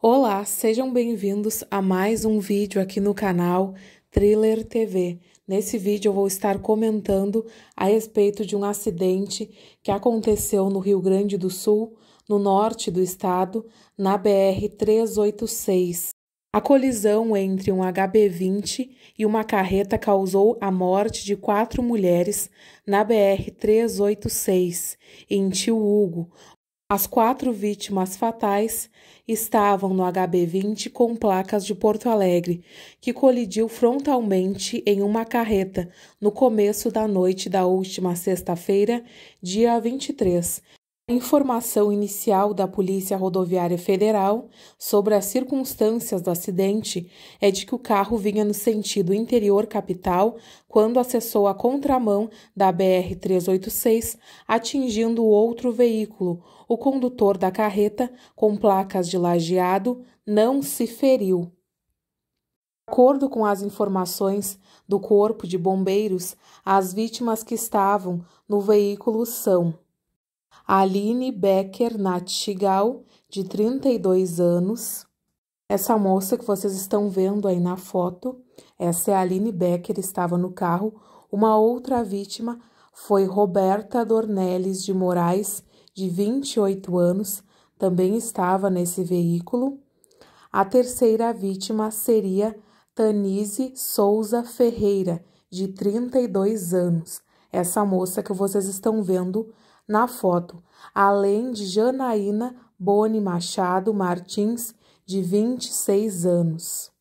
Olá, sejam bem-vindos a mais um vídeo aqui no canal Thriller TV. Nesse vídeo eu vou estar comentando a respeito de um acidente que aconteceu no Rio Grande do Sul, no norte do estado, na BR 386. A colisão entre um HB20 e uma carreta causou a morte de quatro mulheres na BR 386, em Tio Hugo, as quatro vítimas fatais estavam no HB20 com placas de Porto Alegre, que colidiu frontalmente em uma carreta no começo da noite da última sexta-feira, dia 23, informação inicial da Polícia Rodoviária Federal sobre as circunstâncias do acidente é de que o carro vinha no sentido interior capital quando acessou a contramão da BR-386, atingindo outro veículo. O condutor da carreta, com placas de lajeado, não se feriu. De acordo com as informações do Corpo de Bombeiros, as vítimas que estavam no veículo são Aline Becker Natchigal, de 32 anos. Essa moça que vocês estão vendo aí na foto, essa é a Aline Becker, estava no carro. Uma outra vítima foi Roberta Dornelles de Moraes, de 28 anos, também estava nesse veículo. A terceira vítima seria Tanise Souza Ferreira, de 32 anos essa moça que vocês estão vendo na foto, além de Janaína Boni Machado Martins, de 26 anos.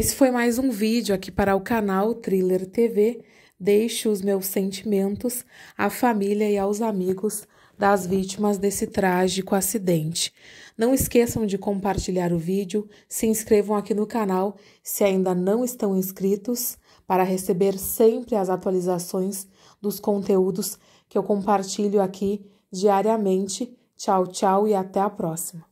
Esse foi mais um vídeo aqui para o canal Thriller TV. Deixo os meus sentimentos à família e aos amigos das vítimas desse trágico acidente. Não esqueçam de compartilhar o vídeo, se inscrevam aqui no canal se ainda não estão inscritos para receber sempre as atualizações dos conteúdos que eu compartilho aqui diariamente. Tchau, tchau e até a próxima!